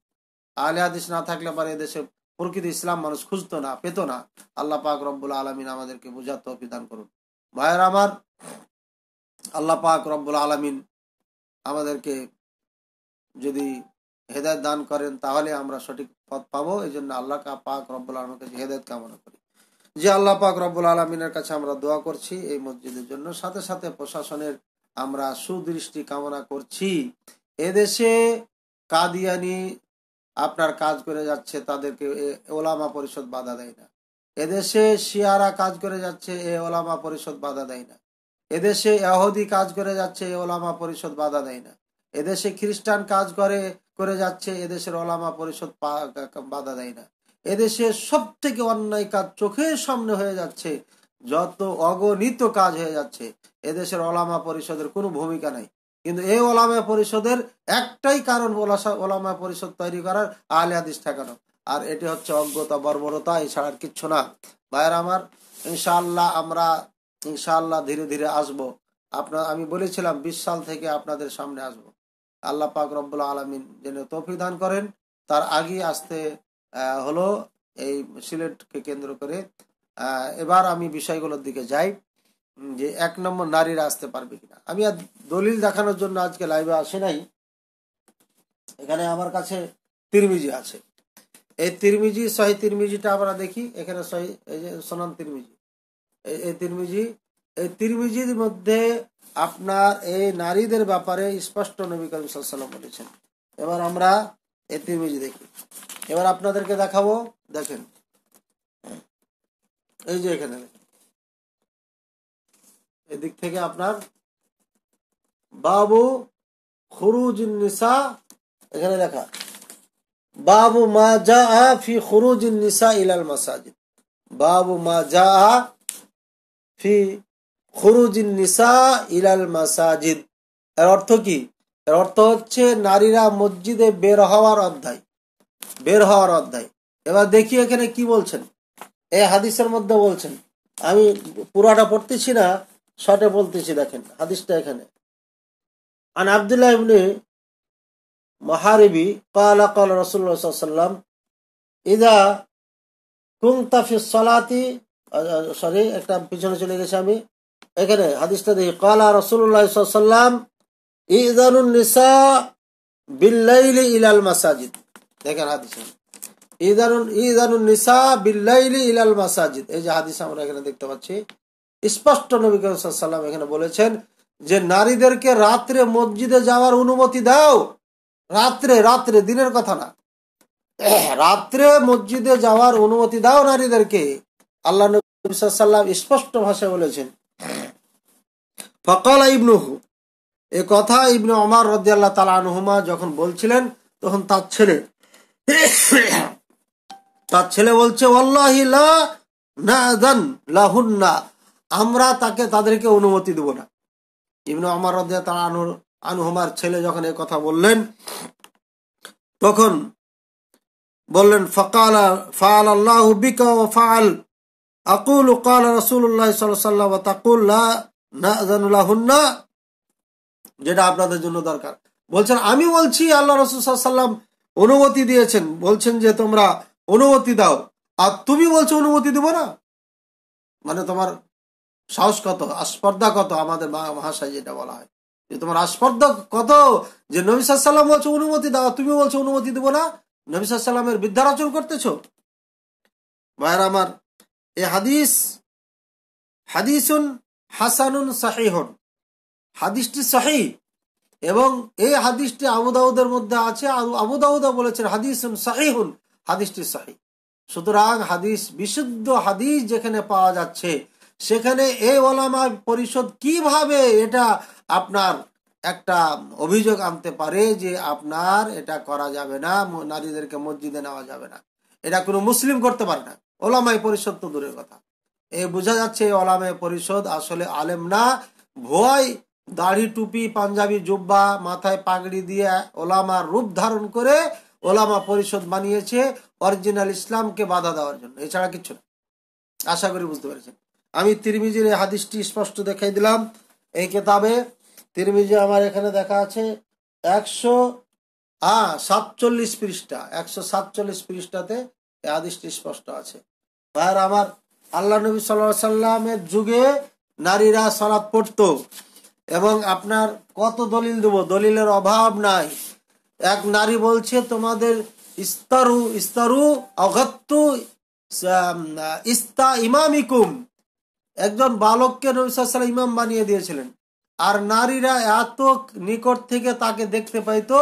আলে হাদিস না থাকলে পরে এদেশে প্রকৃত ইসলাম মানুষ খুঁজতো না পেত না আল্লাহ পাক রব্বুল আলমিন আমাদেরকে বোঝাত তৌফিদান করুন ভাইয়ের আমার আল্লাহ পাক রব্বুল আলমিন আমাদেরকে যদি হেদায়ত দান করেন তাহলে আমরা সঠিক পথ পাবো এই জন্য আল্লাহ পাক রব্বুল আলমের কাছে হেদায়ত কামনা করি যে আল্লাহ পাক রব্বুল আলমিনের কাছে আমরা দোয়া করছি এই মসজিদের জন্য সাথে সাথে প্রশাসনের আমরা সুদৃষ্টি কামনা করছি এদেশে কাদিয়ানি আপনার কাজ করে যাচ্ছে তাদেরকে ওলামা পরিষদ বাধা দেয় না এদেশে শিয়ারা কাজ করে যাচ্ছে এ ওলামা পরিষদ বাধা দেয় না এদেশে এহদি কাজ করে যাচ্ছে এ ওলামা পরিষদ বাধা দেয় না এদেশে খ্রিস্টান কাজ করে করে যাচ্ছে এদেশের ওলামা পরিষদ বাধা দেয় না এদেশে সব থেকে অন্যায় কাজ চোখের সামনে হয়ে যাচ্ছে যত অগণিত কাজ হয়ে যাচ্ছে এদেশের ওলামা পরিষদের কোনো ভূমিকা নাই কিন্তু এই ওলামা পরিষদের একটাই কারণ ওলামা পরিষদ তৈরি করার আহলে আদিস ঠেকানো আর এটি হচ্ছে অজ্ঞতা বর্বরতা এছাড়া আর কিচ্ছু না ভাইয়ের আমার ইনশাল্লাহ আমরা ইনশাআল্লাহ ধীরে ধীরে আসব আপনার আমি বলেছিলাম বিশ সাল থেকে আপনাদের সামনে আসব আল্লাহ পাক রব্বুল আলমিন যেন তফি দান করেন তার আগে আসতে হলো এই সিলেটকে কেন্দ্র করে এবার আমি বিষয়গুলোর দিকে যাই যে এক নম্বর নারীরা আসতে পারবে কিনা আমি আর দলিল দেখানোর জন্য আজকে লাইভে আসি নাই এখানে আমার কাছে তিরমিজি আছে এই তিরমিজি সহি তিরমিজিটা আমরা দেখি এখানে সহি এই যে সোনান তিরমিজি এই তিরমিজি এই তিরমিজির মধ্যে আপনার এই নারীদের ব্যাপারে স্পষ্ট নবী করিম সাল্লাম বলেছেন এবার আমরা এই তিরমিজি দেখি এবার আপনাদেরকে দেখাবো দেখেন এই যে এখানে দেখেন এদিক থেকে আপনার বাবু খুরুজ নিসা এখানে লেখা বাবু মা যা ফি খুরুজ নিসা ইলাল মাসাজিদ বাবু মা যা ফি খুরুজ নিসা ইলাল মাসাজিদ এর অর্থ কি এর অর্থ হচ্ছে নারীরা মসজিদে বের হওয়ার অধ্যায় বের হওয়ার অধ্যায় এবার দেখি এখানে কি বলছেন এ হাদিসের মধ্যে বলছেন আমি পুরাটা পড়তেছি না শর্টে বলতেছি দেখেন হাদিসটা এখানে আন আবদুল্লাহ ইবনে মহারিবি কালা কাল রসুল্লাহ সাল্লাম ইদা কুংতাফি সলাতি সরি একটা পিছনে চলে গেছে আমি এখানে হাদিসটা দেখি কালা রসুল্লাহ সাল্লাম ইদানুন নিসা বিল্লাইলি ইলাল মাসাজিদ দেখেন হাদিস ইদানুন ইদানুন নিসা বিল্লাইলি ইলাল মাসাজিদ এই যে হাদিস আমরা এখানে দেখতে পাচ্ছি স্পষ্ট নবী সাল্লাম এখানে বলেছেন যে নারীদেরকে রাত্রে মসজিদে যাওয়ার অনুমতি দাও রাত্রে রাত্রে দিনের কথা না রাত্রে মসজিদে যাওয়ার অনুমতি দাও নারীদেরকে আল্লাহ নবী সাল্লাম স্পষ্ট ভাষায় বলেছেন ফকাল ইবনুহু এ কথা ইবনে অমর রদিয়াল্লাহ তালা আনহুমা যখন বলছিলেন তখন তার ছেলে তার ছেলে বলছে না লাহুন্না আমরা তাকে তাদেরকে অনুমতি দেব না ইবনু আমার রদিয়া তারা আনুর আনুহমার ছেলে যখন এ কথা বললেন তখন বললেন ফকাল ফাল আল্লাহ বিকা ও ফাল আকুল কাল রসুল্লাহ সাল্লাম তাকুল্লা না যেটা আপনাদের জন্য দরকার বলছেন আমি বলছি আল্লাহ রসুল সাল্লাম অনুমতি দিয়েছেন বলছেন যে তোমরা অনুমতি দাও আর তুমি বলছো অনুমতি দেবো না মানে তোমার সাহস কত আস্পর্ধা কত আমাদের ভাষায় যেটা বলা হয় যে তোমার আস্পর্ধা কত যে নবিসাল্লাম বলছো অনুমতি দাও তুমি বলছো অনুমতি দেবো না নবিসাল্লামের বৃদ্ধারাচরণ করতেছ ভাইয়ের আমার এ হাদিস হাদিসুন হাসানুন সাহিহন হাদিসটি সাহি এবং এই হাদিসটি আবুদাউদের মধ্যে আছে আবুদাউদা বলেছেন হাদিসুন সাহিহুন হাদিসটি সাহি সুতরাং হাদিস বিশুদ্ধ হাদিস যেখানে পাওয়া যাচ্ছে সেখানে এ ওলামা পরিষদ কিভাবে এটা আপনার একটা অভিযোগ আনতে পারে যে আপনার এটা করা যাবে না নারীদেরকে মসজিদে নেওয়া যাবে না এটা কোনো মুসলিম করতে পারে না ওলামাই পরিষদ তো দূরের কথা এ বোঝা যাচ্ছে এই ওলামাই পরিষদ আসলে আলেম না ভয় দাড়ি টুপি পাঞ্জাবি জুব্বা মাথায় পাগড়ি দিয়ে ওলামার রূপ ধারণ করে ওলামা পরিষদ বানিয়েছে অরিজিনাল ইসলামকে বাধা দেওয়ার জন্য এছাড়া কিছু না আশা করি বুঝতে পেরেছেন আমি তিরমিজির এই হাদিসটি স্পষ্ট দেখাই দিলাম এই কেতাবে তিরমিজি আমার এখানে দেখা আছে একশো হ্যাঁ সাতচল্লিশ পৃষ্ঠা একশো সাতচল্লিশ পৃষ্ঠাতে এই হাদিসটি স্পষ্ট আছে আর আমার আল্লাহ নবী সাল্লা সাল্লামের যুগে নারীরা সলাপ পড়ত এবং আপনার কত দলিল দেব দলিলের অভাব নাই এক নারী বলছে তোমাদের ইস্তারু ইস্তারু অগত্তু ইস্তা ইমামিকুম একজন বালককে নবিসাল্লাম ইমাম বানিয়ে দিয়েছিলেন আর নারীরা এত নিকট থেকে তাকে দেখতে পাইতো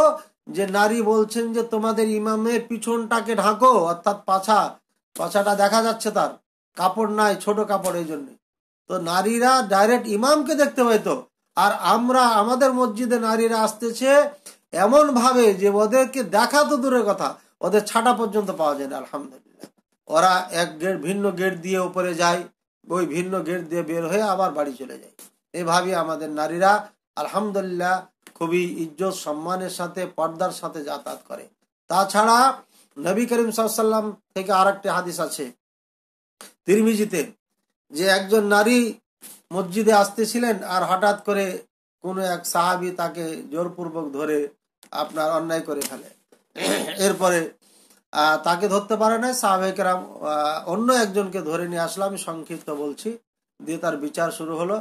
যে নারী বলছেন যে তোমাদের ইমামের পিছনটাকে ঢাকো অর্থাৎ পাছা পাছাটা দেখা যাচ্ছে তার কাপড় নাই ছোট কাপড় এই জন্য তো নারীরা ডাইরেক্ট ইমামকে দেখতে পাইতো আর আমরা আমাদের মসজিদে নারীরা আসতেছে এমন ভাবে যে ওদেরকে দেখা তো দূরের কথা ওদের ছাটা পর্যন্ত পাওয়া যায় না আলহামদুলিল্লাহ ওরা এক গেট ভিন্ন গেট দিয়ে উপরে যায় ওই ভিন্ন গেট দিয়ে বের হয়ে আবার বাড়ি চলে যায় এভাবে আমাদের নারীরা আলহামদুলিল্লাহ খুবই ইজ্জত সম্মানের সাথে পর্দার সাথে যাতায়াত করে তাছাড়া নবী করিম সাল্লাম থেকে আর হাদিস আছে তিরমিজিতে যে একজন নারী মসজিদে আসতেছিলেন আর হঠাৎ করে কোনো এক সাহাবি তাকে জোরপূর্বক ধরে আপনার অন্যায় করে ফেলে এরপরে তাকে ধরতে পারে নাই সাহাবেকরাম অন্য একজনকে ধরে নিয়ে আসলাম আমি সংক্ষিপ্ত বলছি দিয়ে তার বিচার শুরু হলো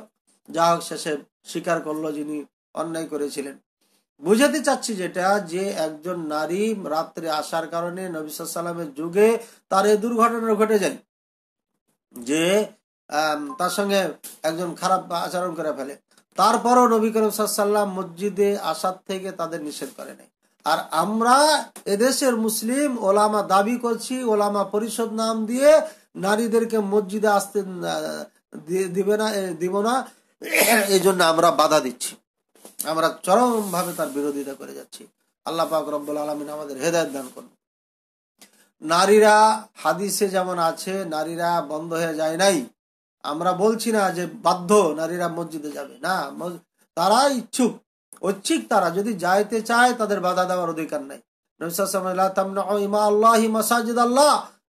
যা হোক শেষে স্বীকার করলো যিনি অন্যায় করেছিলেন বুঝাতে চাচ্ছি যেটা যে একজন নারী রাত্রে আসার কারণে নবিসাল্লামের যুগে তার এই দুর্ঘটনা ঘটে যায় যে তার সঙ্গে একজন খারাপ আচরণ করে ফেলে তারপরও নবী করিম সাল্লাম মসজিদে আসার থেকে তাদের নিষেধ করে নাই আর আমরা এদেশের মুসলিম ওলামা দাবি করছি ওলামা পরিষদ নাম দিয়ে নারীদেরকে মসজিদে আসতে দিবে না দিব না এই জন্য আমরা বাধা দিচ্ছি আমরা চরমভাবে তার বিরোধিতা করে যাচ্ছি আল্লাহ পাক রব্বুল আলমিন আমাদের হেদায়ত দান করুন নারীরা হাদিসে যেমন আছে নারীরা বন্ধ হয়ে যায় নাই আমরা বলছি না যে বাধ্য নারীরা মসজিদে যাবে না তারা ইচ্ছুক ঐচ্ছিক তারা যদি যাইতে চায় তাদের বাধা দেওয়ার অধিকার নাই ইমা আল্লাহ মাসাজিদ আল্লাহ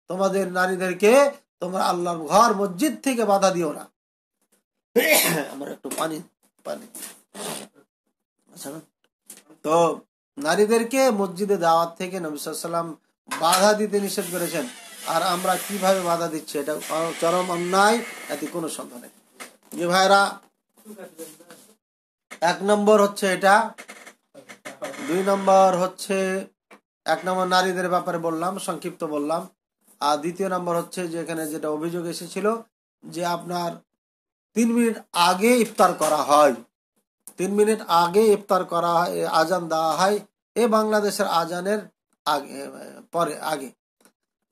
তোমাদের নারীদেরকে তোমরা আল্লাহর ঘর মসজিদ থেকে বাধা দিও না আমার একটু পানি পানি আচ্ছা, তো নারীদেরকে মসজিদে দাওয়াত থেকে নবিসাল্লাম বাধা দিতে নিষেধ করেছেন আর আমরা কিভাবে বাধা দিচ্ছি এটা চরম অন্যায় এতে কোনো সন্দেহ নেই যে ভাইরা এক নম্বর হচ্ছে এটা দুই নম্বর হচ্ছে এক নম্বর নারীদের ব্যাপারে বললাম সংক্ষিপ্ত বললাম আর দ্বিতীয় নম্বর হচ্ছে যে এখানে যেটা অভিযোগ এসেছিল যে আপনার তিন মিনিট আগে ইফতার করা হয় তিন মিনিট আগে ইফতার করা হয় আজান দেওয়া হয় এ বাংলাদেশের আজানের আগে পরে আগে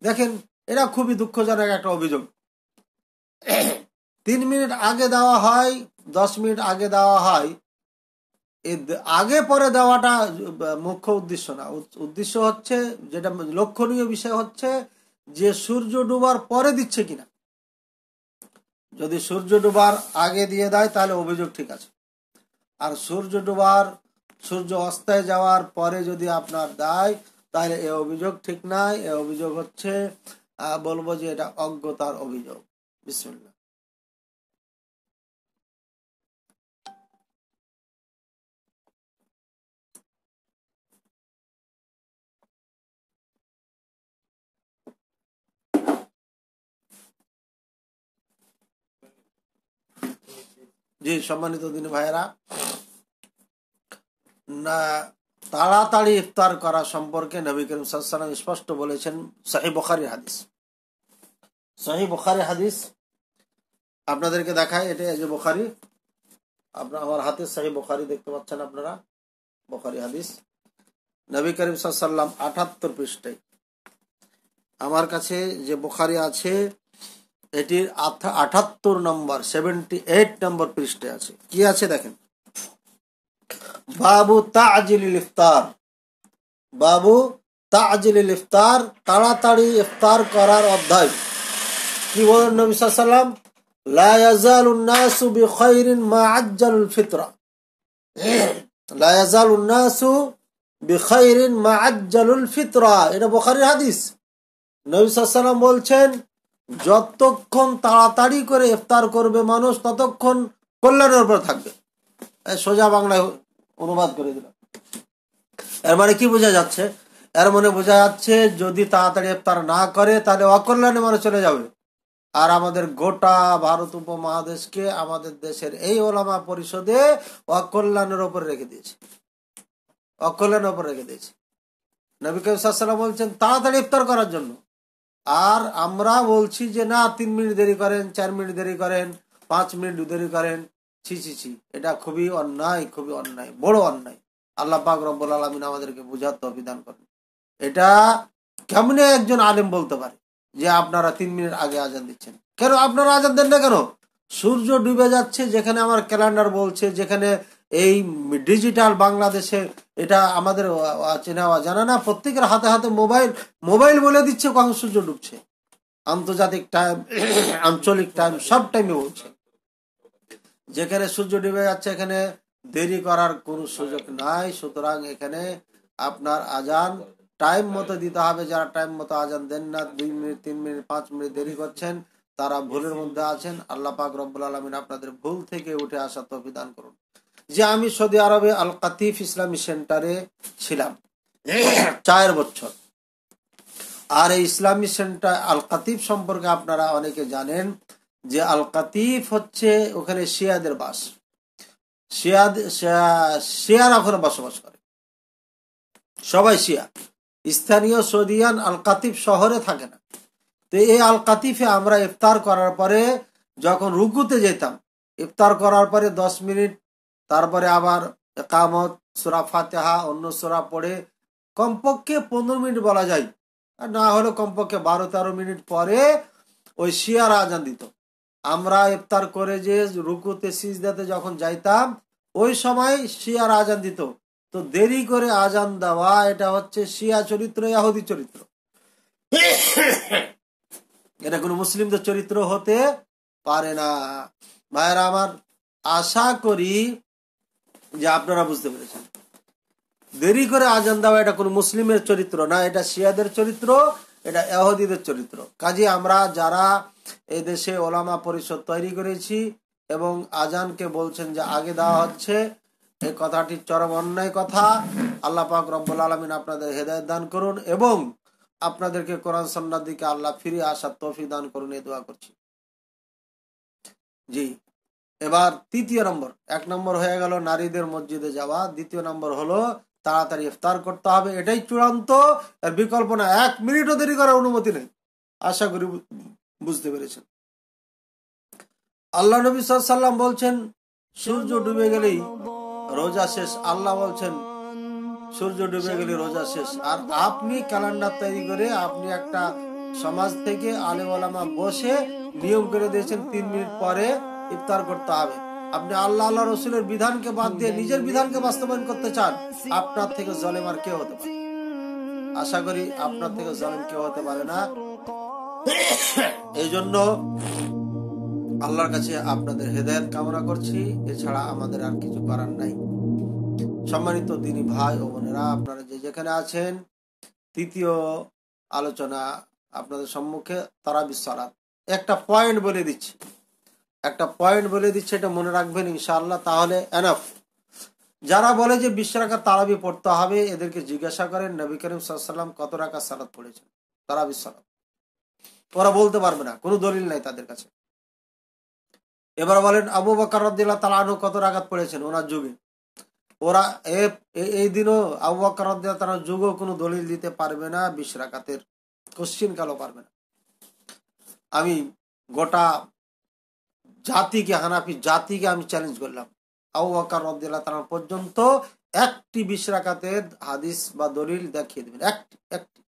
দেখেন এটা খুবই দুঃখজনক একটা অভিযোগ তিন মিনিট আগে দেওয়া হয় দশ মিনিট আগে দেওয়া হয় আগে পরে দেওয়াটা মুখ্য উদ্দেশ্য না উদ্দেশ্য হচ্ছে যেটা লক্ষণীয় বিষয় হচ্ছে যে সূর্য ডুবার পরে দিচ্ছে কিনা যদি সূর্য ডুবার আগে দিয়ে দেয় তাহলে অভিযোগ ঠিক আছে আর সূর্য ডুবার সূর্য অস্তায় যাওয়ার পরে যদি আপনার দেয় তাহলে এ অভিযোগ ঠিক নাই এ অভিযোগ হচ্ছে বলবো যে এটা অজ্ঞতার অভিযোগ বিশ্বাস যে সম্মানিত দিনী ভাইয়েরা না তাড়াতাড়ি ইফতার করা সম্পর্কে নবী করিম সালাম স্পষ্ট বলেছেন শাহী বখারি হাদিস সাহি বখারি হাদিস আপনাদেরকে দেখায় এটা যে বখারি আপনার আমার হাতে সাহি বখারি দেখতে পাচ্ছেন আপনারা বখারি হাদিস নবী করিম সাল্লাম আঠাত্তর পৃষ্ঠে আমার কাছে যে বখারি আছে এটির আঠাত্তর নম্বর সেভেন্টি এইট নম্বর পৃষ্ঠে আছে কি আছে দেখেন বাবু তাজিল ইফতার বাবু তাজিল ইফতার তাড়াতাড়ি ইফতার করার অধ্যায় কি বলেন নবী সাল্লাম লা ইয়াজালু নাসু বিখাইরিন মা আজ্জালুল ফিতরা লা ইয়াজালু নাসু বিখাইরিন মা আজ্জালুল ফিতরা এটা বুখারীর হাদিস নবী সাল্লাম বলছেন যতক্ষণ তাড়াতাড়ি করে ইফতার করবে মানুষ ততক্ষণ কল্যাণের উপর থাকবে সোজা বাংলায় অনুবাদ করে দিলাম এর মানে কি বোঝা যাচ্ছে এর মানে বোঝা যাচ্ছে যদি তাড়াতাড়ি ইফতার না করে তাহলে অকল্যাণে মানুষ চলে যাবে আর আমাদের গোটা ভারত উপমহাদেশকে আমাদের দেশের এই ওলামা পরিষদে অকল্যাণের ওপর রেখে দিয়েছে অকল্যাণের ওপর রেখে দিয়েছে নবী কবির বলছেন তাড়াতাড়ি ইফতার করার জন্য আর আমরা বলছি যে না তিন মিনিট দেরি করেন চার মিনিট দেরি করেন পাঁচ মিনিট দেরি করেন ছি ছি ছি এটা খুবই অন্যায় খুবই অন্যায় বড় অন্যায় আল্লাহ পাক রব্বুল আলমিন আমাদেরকে বুঝাতে অভিধান করেন এটা কেমনে একজন আলেম বলতে পারে যে আপনারা তিন মিনিট আগে আজান দিচ্ছেন কেন আপনারা আজান দেন না কেন সূর্য ডুবে যাচ্ছে যেখানে আমার ক্যালেন্ডার বলছে যেখানে এই ডিজিটাল বাংলাদেশে এটা আমাদের চেনা জানা না প্রত্যেকের হাতে হাতে মোবাইল মোবাইল বলে দিচ্ছে কখন সূর্য ডুবছে আন্তর্জাতিক টাইম আঞ্চলিক টাইম সব টাইমে বলছে যেখানে সূর্য ডুবে যাচ্ছে এখানে দেরি করার কোনো সুযোগ নাই সুতরাং এখানে আপনার আজান টাইম মতো দিতে হবে যারা টাইম মতো আজান দেন না দুই মিনিট তিন মিনিট পাঁচ মিনিট দেরি করছেন তারা ভুলের মধ্যে আছেন আল্লাহ পাক রব্বুল আলমিন আপনাদের ভুল থেকে উঠে আসা বিধান করুন যে আমি সৌদি আরবে আল কাতিফ ইসলামী সেন্টারে ছিলাম চার বছর আর এই ইসলামী সেন্টার আল কাতিফ সম্পর্কে আপনারা অনেকে জানেন যে আল কাতিফ হচ্ছে ওখানে শিয়াদের বাস শিয়াদ শিয়ারা ওখানে বসবাস করে সবাই শিয়া স্থানীয় সৌদিয়ান আল কাতিফ শহরে থাকে না তো এই আল কাতিফে আমরা ইফতার করার পরে যখন রুকুতে যেতাম ইফতার করার পরে দশ মিনিট তারপরে আবার একামত সুরা ফাতেহা অন্য সুরা পড়ে কমপক্ষে পনেরো মিনিট বলা যায় আর না হলে কমপক্ষে বারো তেরো মিনিট পরে ওই শিয়ার আজান দিত আমরা ইফতার করে যে রুকুতে সিজদাতে যখন যাইতাম ওই সময় শিয়ার আজান দিত তো দেরি করে আজান দেওয়া এটা হচ্ছে শিয়া চরিত্র ইয়াহুদি চরিত্র এটা কোনো মুসলিমদের চরিত্র হতে পারে না ভাইরা আমার আশা করি যে আপনারা বুঝতে পেরেছেন দেরি করে আজান দেওয়া এটা কোনো মুসলিমের চরিত্র না এটা শিয়াদের চরিত্র এটা এহদিদের চরিত্র কাজে আমরা যারা এদেশে ওলামা পরিষদ তৈরি করেছি এবং আজানকে বলছেন যে আগে দেওয়া হচ্ছে এই কথাটি চরম অন্যায় কথা আল্লাহ রব্বুল আলমিন আপনাদের হেদায়ত দান করুন এবং আপনাদেরকে কোরআন সন্ন্যার দিকে আল্লাহ ফিরে আসার তফি দান করুন এ দোয়া করছি জি এবার তৃতীয় নম্বর এক নম্বর হয়ে গেল নারীদের মসজিদে যাওয়া দ্বিতীয় নম্বর হলো তাড়াতাড়ি ইফতার করতে হবে এটাই চূড়ান্ত আর বিকল্প না এক মিনিটও দেরি করার অনুমতি নেই আশা করি বুঝতে পেরেছেন আল্লাহ নবী সাল্লাম বলছেন সূর্য ডুবে গেলেই রোজা শেষ আল্লাহ বলছেন সূর্য ডুবে গেলে রোজা শেষ আর আপনি ক্যালেন্ডার তৈরি করে আপনি একটা সমাজ থেকে আলেমালামা বসে নিয়ম করে দিয়েছেন তিন মিনিট পরে ইফতার করতে হবে আপনি আল্লাহ আল্লাহ রসুলের বিধানকে বাদ দিয়ে নিজের বিধানকে বাস্তবায়ন করতে চান আপনার থেকে জলেম আর কেউ হতে পারে আশা করি আপনার থেকে জলেম কেউ হতে পারে না এই জন্য আল্লাহর কাছে আপনাদের হেদায়ত কামনা করছি এছাড়া আমাদের আর কিছু করার নাই সম্মানিত দিনী ভাই ও বোনেরা আপনারা যে যেখানে আছেন তৃতীয় আলোচনা আপনাদের সম্মুখে তারাবি একটা পয়েন্ট বলে দিচ্ছি একটা পয়েন্ট বলে দিচ্ছে এটা মনে রাখবেন ইনশাআল্লাহ তাহলে এনাফ যারা বলে যে বিশ রাখা তারাবি পড়তে হবে এদেরকে জিজ্ঞাসা করেন নবী করিম সাল্লাম কত রাখা সালাদ পড়েছেন তারাবি সালাদ ওরা বলতে পারবে না কোনো দলিল নাই তাদের কাছে এবার বলেন আবু বকর রদ্দিল্লা আনু কত রাখাত পড়েছেন ওনার যুগে ওরা এই দিনও আবু বকর রদ্দিল্লা তালার যুগও কোনো দলিল দিতে পারবে না বিশ রাকাতের কোশ্চিন কালো পারবে না আমি গোটা জাতিকে হানাফি জাতিকে আমি চ্যালেঞ্জ করলাম আবু বাকর রবদুল্লাহ পর্যন্ত একটি বিশ্রাকাতের হাদিস বা দলিল দেখিয়ে দেবেন একটি একটি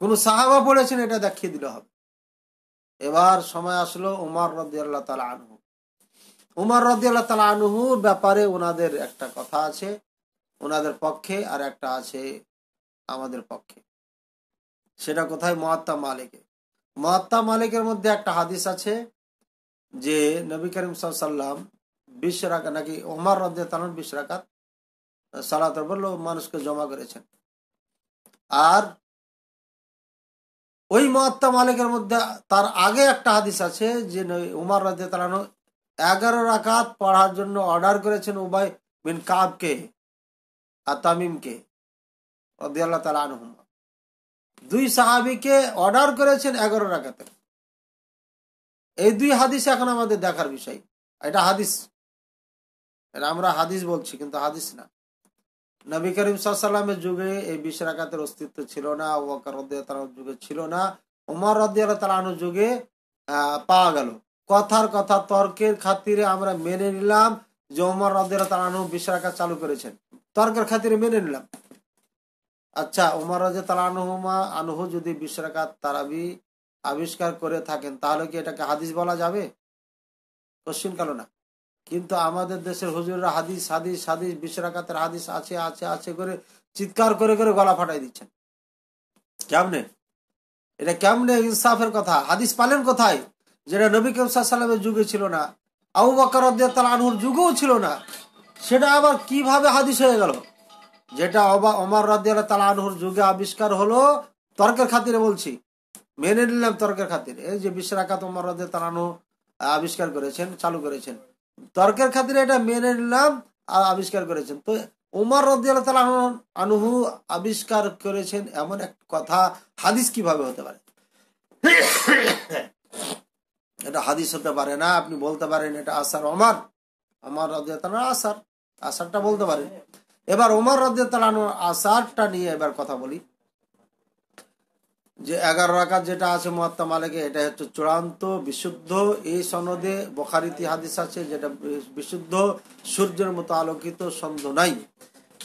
কোনো সাহাবা পড়েছেন এটা দেখিয়ে দিলে হবে এবার সময় আসলো উমার রদিয়াল্লাহ তালা আনহু উমার রদিয়াল্লাহ তালা আনহুর ব্যাপারে ওনাদের একটা কথা আছে ওনাদের পক্ষে আর একটা আছে আমাদের পক্ষে সেটা কোথায় মহাত্মা মালিকে মহাত্মা মালিকের মধ্যে একটা হাদিস আছে যে নবী করিম সাল্লাম বিশ রাখা নাকি ওমার রদে তালন বিশ রাখাত সালাত মানুষকে জমা করেছেন আর ওই মহাত্মা মালিকের মধ্যে তার আগে একটা হাদিস আছে যে উমার রাজ্য তালানো এগারো রাখাত পড়ার জন্য অর্ডার করেছেন উবায় বিন কাবকে আর তামিমকে রদিয়াল্লাহ তালা দুই সাহাবিকে অর্ডার করেছেন এগারো রাখাতের এই দুই হাদিস এখন আমাদের দেখার বিষয় এটা হাদিস এটা আমরা হাদিস বলছি কিন্তু হাদিস না নবী করিম সাল্লামের যুগে এই বিশ্বাকাতের অস্তিত্ব ছিল না ওয়াকার রদ্দিয়ালানোর যুগে ছিল না উমার রদ্দিয়ালানোর যুগে পাওয়া গেল কথার কথা তর্কের খাতিরে আমরা মেনে নিলাম যে উমার রদ্দিয়ালানো বিশ রাকাত চালু করেছেন তর্কের খাতিরে মেনে নিলাম আচ্ছা উমার রাজা তালা আনহু যদি বিশ্বাকাত তারাবি আবিষ্কার করে থাকেন তাহলে কি এটাকে হাদিস বলা যাবে কশ্চিন কালো না কিন্তু আমাদের দেশের হুজুররা হাদিস হাদিস হাদিস বিশ্বাকাতের হাদিস আছে আছে আছে করে চিৎকার করে করে গলা ফাটাই দিচ্ছেন কেমনে এটা কেমনে ইনসাফের কথা হাদিস পালেন কোথায় যেটা নবী সালামের যুগে ছিল না আবু বকর আনহুর যুগেও ছিল না সেটা আবার কিভাবে হাদিস হয়ে গেল যেটা অবা অমর তালা আনহুর যুগে আবিষ্কার হলো তর্কের খাতিরে বলছি মেনে নিলাম তর্কের খাতিরে এই যে বিশ্রাকা তোমার তারানো আবিষ্কার করেছেন চালু করেছেন তর্কের খাতিরে এটা মেনে নিলাম আবিষ্কার করেছেন তো উমার রদিয়াল তালা আনুহু আবিষ্কার করেছেন এমন এক কথা হাদিস কিভাবে হতে পারে এটা হাদিস হতে পারে না আপনি বলতে পারেন এটা আসার অমার আমার রদিয়াল আসার আসারটা বলতে পারেন এবার ওমর রদিয়াল আসারটা নিয়ে এবার কথা বলি যে এগারো রাখার যেটা আছে মহাত্মা মালিকে এটা হচ্ছে চূড়ান্ত বিশুদ্ধ এই সনদে বখারিতি হাদিস আছে যেটা বিশুদ্ধ সূর্যের মতো আলোকিত সন্দ নাই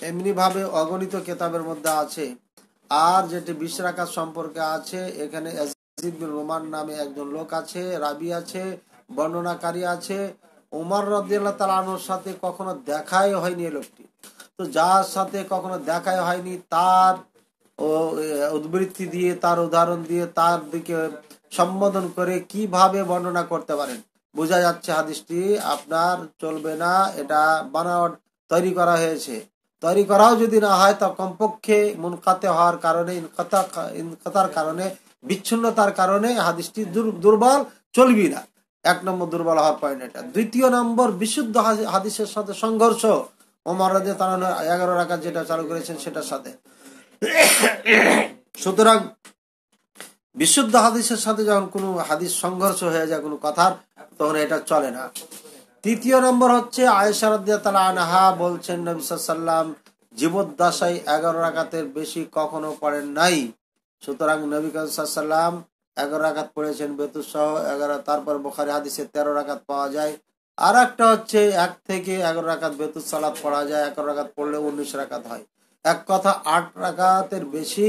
এমনিভাবে অগণিত কেতাবের মধ্যে আছে আর যেটি বিশ রাখার সম্পর্কে আছে এখানে রোমান নামে একজন লোক আছে রাবি আছে বর্ণনাকারী আছে উমার তাল তালানোর সাথে কখনো দেখাই হয়নি লোকটি তো যার সাথে কখনো দেখাই হয়নি তার ও উদ্বৃত্তি দিয়ে তার উদাহরণ দিয়ে তার দিকে সম্বোধন করে কিভাবে বর্ণনা করতে পারেন বোঝা যাচ্ছে হাদিসটি আপনার চলবে না এটা বানাওয়ার তৈরি করা হয়েছে তৈরি করাও যদি না হয় তা কমপক্ষে মুনকাতে হওয়ার কারণে ইনকাতার কারণে বিচ্ছিন্নতার কারণে হাদিসটি দুর্বল চলবি না এক নম্বর দুর্বল হওয়ার পয়েন্ট এটা দ্বিতীয় নম্বর বিশুদ্ধ হাদিসের সাথে সংঘর্ষ ওমর রাজে তারা এগারো রাখা যেটা চালু করেছেন সেটার সাথে সুতরাং বিশুদ্ধ হাদিসের সাথে যখন কোনো হাদিস সংঘর্ষ হয়ে যায় কোনো কথার তখন এটা চলে না তৃতীয় নম্বর হচ্ছে আয়সারদ্দাল আনাহা বলছেন নবিসাল্লাম জীবদ্দাসাই এগারো রাকাতের বেশি কখনো পড়েন নাই সুতরাং নবী কালাম এগারো রাকাত পড়েছেন বেতুর সহ এগারো তারপর বোখারি হাদিসে তেরো রাকাত পাওয়া যায় আর একটা হচ্ছে এক থেকে এগারো রাকাত বেতুর সালাদ পড়া যায় এগারো রাকাত পড়লে উনিশ রাকাত হয় এক কথা আট রাকাতের বেশি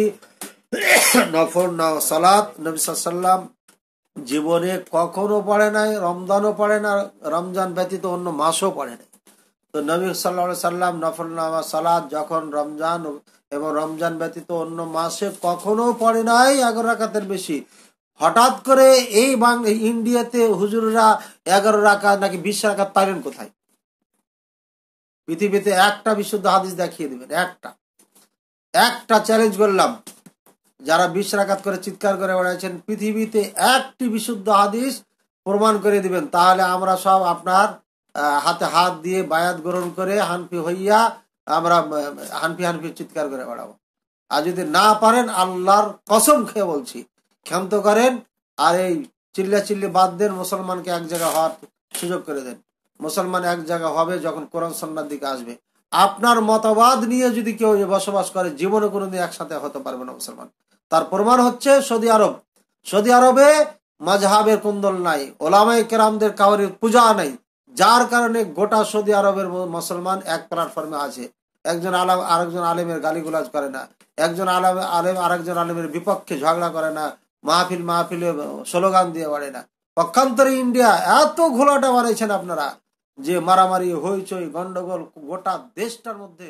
নফর সালাত নবী সাল্লাম জীবনে কখনো পড়ে নাই রমজানও পড়ে না রমজান ব্যতীত অন্য মাসও পড়ে নাই তো নবী সাল্লা সাল্লাম নফর নামা সালাদ যখন রমজান এবং রমজান ব্যতীত অন্য মাসে কখনো পড়ে নাই এগারো রাকাতের বেশি হঠাৎ করে এই বাংলা ইন্ডিয়াতে হুজুররা এগারো রাকাত নাকি বিশ রাকাত পাবেন কোথায় পৃথিবীতে একটা বিশুদ্ধ হাদিস দেখিয়ে দেবেন একটা একটা চ্যালেঞ্জ করলাম যারা বিশ রাখাত করে চিৎকার করে বেড়াচ্ছেন পৃথিবীতে একটি বিশুদ্ধ হাদিস প্রমাণ করে দিবেন তাহলে আমরা সব আপনার হাতে হাত দিয়ে বায়াত গ্রহণ করে হানফি হইয়া আমরা হানফি হানফি চিৎকার করে বেড়াবো আর যদি না পারেন আল্লাহর কসম খেয়ে বলছি ক্ষান্ত করেন আর এই চিল্লা চিল্লি বাদ দেন মুসলমানকে এক জায়গা হওয়ার সুযোগ করে দেন মুসলমান এক জায়গা হবে যখন কোরআন সন্ন্যার দিকে আসবে আপনার মতবাদ নিয়ে যদি কেউ বসবাস করে জীবনে কোনোদিন একসাথে হতে পারবে না মুসলমান তার প্রমাণ হচ্ছে সৌদি আরব সৌদি আরবে মাঝহাবের কুন্দল নাই ওলামাই কেরামদের কাউরির পূজা নাই যার কারণে গোটা সৌদি আরবের মুসলমান এক প্ল্যাটফর্মে আছে একজন আলাম আরেকজন আলেমের গালিগুলাজ করে না একজন আলাম আলেম আরেকজন আলেমের বিপক্ষে ঝগড়া করে না মাহফিল মাহফিলে স্লোগান দিয়ে বাড়ে না পক্ষান্তরে ইন্ডিয়া এত ঘোলাটা বাড়াইছেন আপনারা যে মারামারি হইচই গন্ডগোল গোটা দেশটার মধ্যে